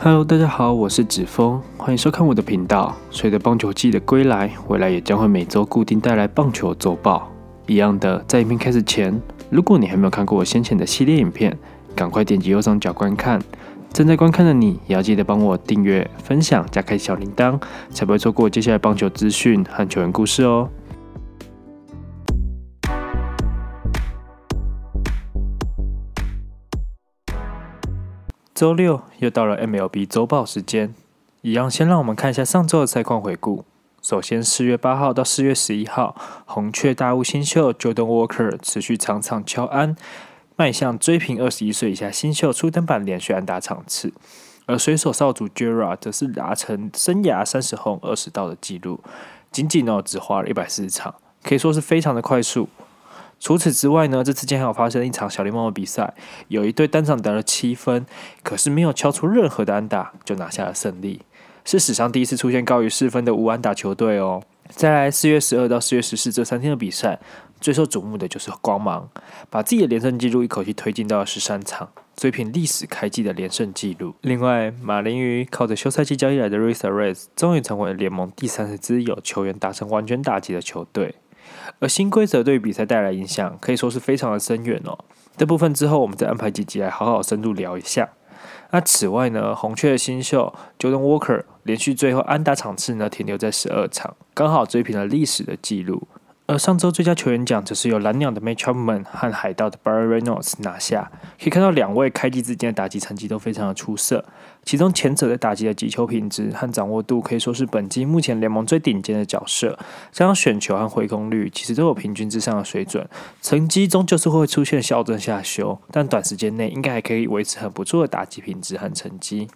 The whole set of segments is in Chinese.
Hello，大家好，我是子峰，欢迎收看我的频道。随着棒球季的归来，未来也将会每周固定带来棒球周报。一样的，在影片开始前，如果你还没有看过我先前的系列影片，赶快点击右上角观看。正在观看的你，也要记得帮我订阅、分享、加开小铃铛，才不会错过接下来棒球资讯和球员故事哦。周六又到了 MLB 周报时间，一样先让我们看一下上周的赛况回顾。首先，四月八号到四月十一号，红雀大物新秀 Jordan Walker 持续场场敲安，迈向追平二十一岁以下新秀初登板连续安打场次。而水手少主 j e r a 则是达成生涯三十轰二十道的纪录，仅仅哦只花了一百四十场，可以说是非常的快速。除此之外呢，这次间还有发生一场小联盟的比赛，有一队单场得了七分，可是没有敲出任何的安打，就拿下了胜利，是史上第一次出现高于四分的无安打球队哦。再来四月十二到四月十四这三天的比赛，最受瞩目的就是光芒，把自己的连胜记录一口气推进到了十三场，追平历史开季的连胜记录。另外，马林鱼靠着休赛季交易来的 Risa r e e s 终于成为联盟第三十支有球员达成完全打击的球队。而新规则对比赛带来影响，可以说是非常的深远哦。这部分之后，我们再安排几集来好好深度聊一下。那此外呢，红雀的新秀 Jordan Walker 连续最后安打场次呢，停留在十二场，刚好追平了历史的纪录。而上周最佳球员奖则是由蓝鸟的 m a t c h u p Man 和海盗的 Barry Reynolds 拿下。可以看到，两位开季之间的打击成绩都非常的出色。其中，前者的打击的击球品质和掌握度可以说是本季目前联盟最顶尖的角色。加上选球和回攻率，其实都有平均之上的水准。成绩终究是会出现小正下修，但短时间内应该还可以维持很不错的打击品质和成绩。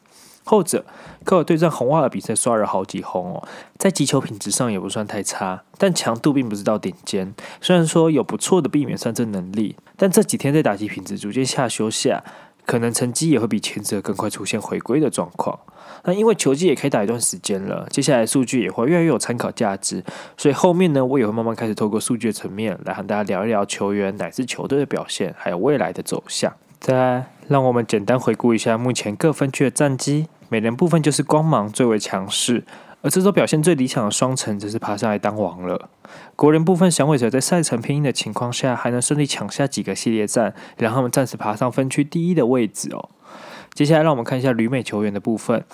后者，科尔对战红袜的比赛刷了好几轰哦，在击球品质上也不算太差，但强度并不是到顶尖。虽然说有不错的避免三振能力，但这几天在打击品质逐渐下修下，可能成绩也会比前者更快出现回归的状况。那因为球技也可以打一段时间了，接下来数据也会越来越有参考价值，所以后面呢，我也会慢慢开始透过数据的层面来和大家聊一聊球员乃至球队的表现，还有未来的走向。再让我们简单回顾一下目前各分区的战绩。美人部分就是光芒最为强势，而这周表现最理想的双城则是爬上来当王了。国人部分，响尾蛇在赛程拼硬的情况下，还能顺利抢下几个系列战，让他们暂时爬上分区第一的位置哦。接下来让我们看一下旅美球员的部分，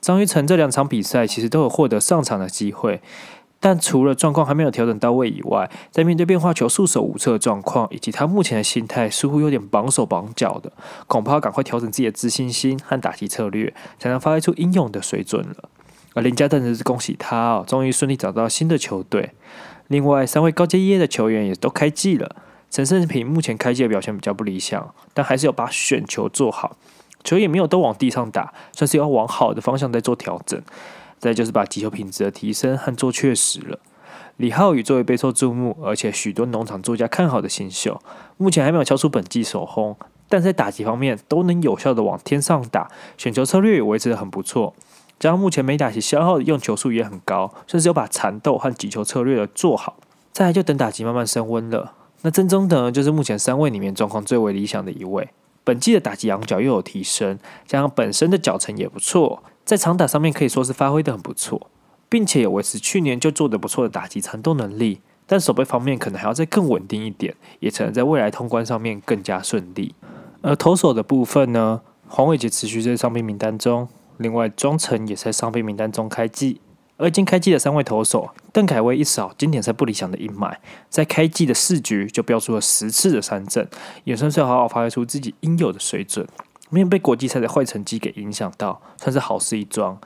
张玉成这两场比赛其实都有获得上场的机会。但除了状况还没有调整到位以外，在面对变化球束手无策的状况，以及他目前的心态似乎有点绑手绑脚的，恐怕要赶快调整自己的自信心和打击策略，才能发挥出应有的水准了。而林家正则是恭喜他哦，终于顺利找到新的球队。另外三位高阶一的球员也都开季了。陈胜平目前开季的表现比较不理想，但还是有把选球做好，球也没有都往地上打，算是要往好的方向在做调整。再就是把击球品质的提升和做确实了。李浩宇作为备受注目，而且许多农场作家看好的新秀，目前还没有敲出本季首轰，但在打击方面都能有效的往天上打，选球策略也维持的很不错。加上目前没打击消耗的用球数也很高，甚至有把缠斗和击球策略的做好。再就等打击慢慢升温了。那真中等就是目前三位里面状况最为理想的一位，本季的打击仰角又有提升，加上本身的脚程也不错。在长打上面可以说是发挥的很不错，并且有维持去年就做的不错的打击缠斗能力，但守备方面可能还要再更稳定一点，也才能在未来通关上面更加顺利。而投手的部分呢，黄伟杰持续在伤病名单中，另外庄臣也在伤病名单中开季，而今开季的三位投手，邓凯威一扫经典赛不理想的阴霾，在开季的四局就标出了十次的三振，也算是要好好发挥出自己应有的水准。没有被国际赛的坏成绩给影响到，算是好事一桩。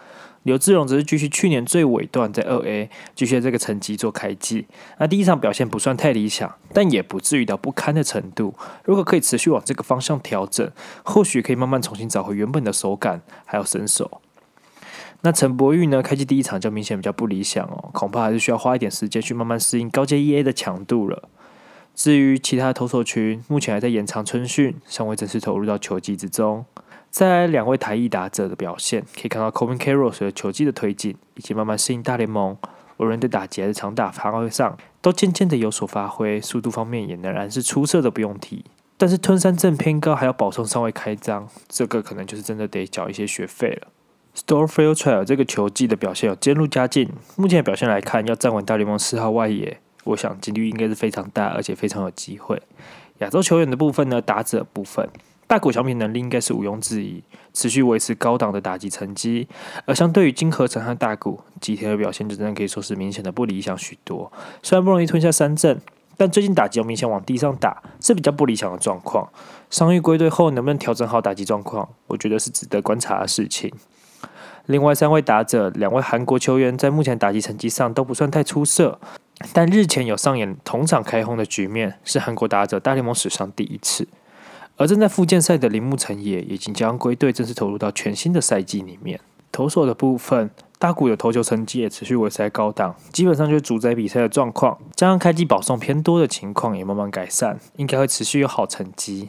刘志荣则是继续去年最尾段在二 A 继续这个成绩做开季，那第一场表现不算太理想，但也不至于到不堪的程度。如果可以持续往这个方向调整，或许可以慢慢重新找回原本的手感还有身手。那陈柏宇呢？开机第一场就明显比较不理想哦，恐怕还是需要花一点时间去慢慢适应高阶 EA 的强度了。至于其他投手群，目前还在延长春训，尚未正式投入到球季之中。在两位台裔打者的表现，可以看到 c o b n Carroll 随着球季的推进，以及慢慢适应大联盟，无论在打击还是长打发挥上，都渐渐的有所发挥。速度方面也仍然是出色的，不用提。但是吞山镇偏高，还要保送，尚未开张，这个可能就是真的得缴一些学费了。Storffield 这个球季的表现有渐入佳境，目前的表现来看，要站稳大联盟四号外野。我想几率应该是非常大，而且非常有机会。亚洲球员的部分呢，打者部分，大谷翔平能力应该是毋庸置疑，持续维持高档的打击成绩。而相对于金河成和大谷，吉田的表现就真的可以说是明显的不理想许多。虽然不容易吞下三振，但最近打击有明显往地上打，是比较不理想的状况。伤愈归队后能不能调整好打击状况，我觉得是值得观察的事情。另外三位打者，两位韩国球员在目前打击成绩上都不算太出色。但日前有上演同场开轰的局面，是韩国打者大联盟史上第一次。而正在复健赛的铃木成也，已经将归队，正式投入到全新的赛季里面。投手的部分，大谷的投球成绩也持续维持在高档，基本上就是主宰比赛的状况。加上开季保送偏多的情况也慢慢改善，应该会持续有好成绩。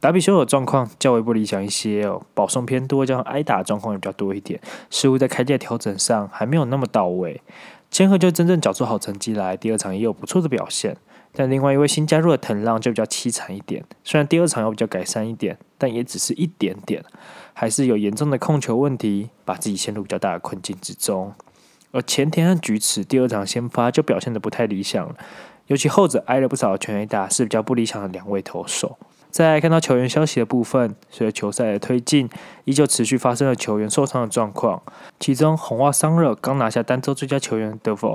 打比修的状况较为不理想一些哦，保送偏多，加上挨打状况也比较多一点，似乎在开季调整上还没有那么到位。千鹤就真正缴出好成绩来，第二场也有不错的表现。但另外一位新加入的藤浪就比较凄惨一点，虽然第二场要比较改善一点，但也只是一点点，还是有严重的控球问题，把自己陷入较大的困境之中。而前田和菊池第二场先发就表现的不太理想，尤其后者挨了不少全垒打，是比较不理想的两位投手。在看到球员消息的部分，随着球赛的推进，依旧持续发生了球员受伤的状况。其中，红袜商热刚拿下单周最佳球员得分，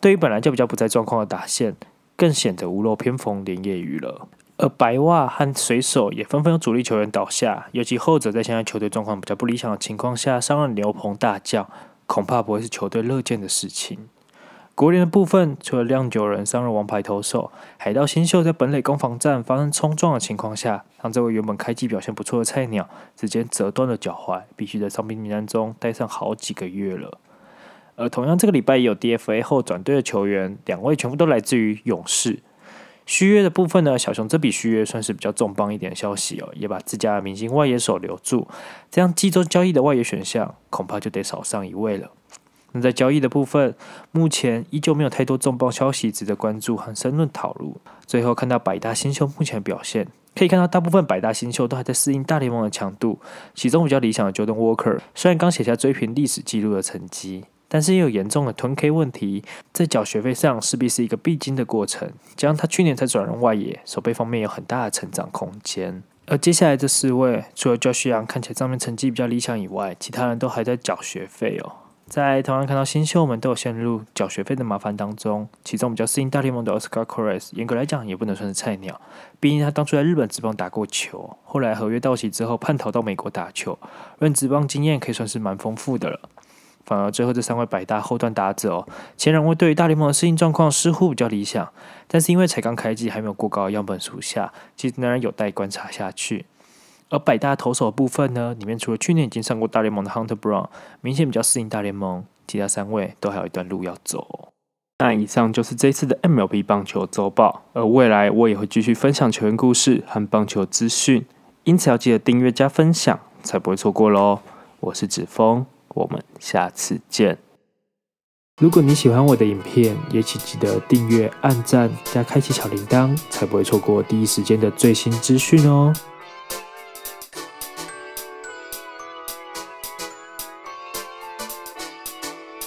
对于本来就比较不在状况的打线，更显得屋漏偏逢连夜雨了。而白袜和水手也纷纷有主力球员倒下，尤其后者在现在球队状况比较不理想的情况下，伤了牛棚大将，恐怕不会是球队乐见的事情。国联的部分，除了酿酒人商任王牌投手，海盗新秀在本垒攻防战发生冲撞的情况下，让这位原本开机表现不错的菜鸟直接折断了脚踝，必须在伤病名单中待上好几个月了。而同样这个礼拜也有 DFA 后转队的球员，两位全部都来自于勇士。续约的部分呢，小熊这笔续约算是比较重磅一点的消息哦，也把自家的明星外野手留住，这样季中交易的外野选项恐怕就得少上一位了。在交易的部分，目前依旧没有太多重磅消息值得关注和深入讨论。最后看到百大新秀目前表现，可以看到大部分百大新秀都还在适应大联盟的强度。其中比较理想的 Jordan Walker 虽然刚写下追平历史纪录的成绩，但是也有严重的吞 K 问题，在缴学费上势必是一个必经的过程。加上他去年才转任外野，守备方面有很大的成长空间。而接下来这四位，除了 j o s h u 看起来上面成绩比较理想以外，其他人都还在缴学费哦。在台湾看到新秀们都有陷入缴学费的麻烦当中，其中比较适应大联盟的 o s c a c h o r u s 严格来讲也不能算是菜鸟，毕竟他当初在日本职棒打过球，后来合约到期之后叛逃到美国打球，任职棒经验可以算是蛮丰富的了。反而最后这三位百大后段打者哦，前两位对于大联盟的适应状况似乎比较理想，但是因为才刚开季，还没有过高的样本数下，其实仍然有待观察下去。而百大投手部分呢，里面除了去年已经上过大联盟的 Hunter Brown，明显比较适应大联盟，其他三位都还有一段路要走。那以上就是这次的 MLB 棒球周报，而未来我也会继续分享球员故事和棒球资讯，因此要记得订阅加分享，才不会错过喽。我是子峰，我们下次见。如果你喜欢我的影片，也请记得订阅、按赞加开启小铃铛，才不会错过第一时间的最新资讯哦。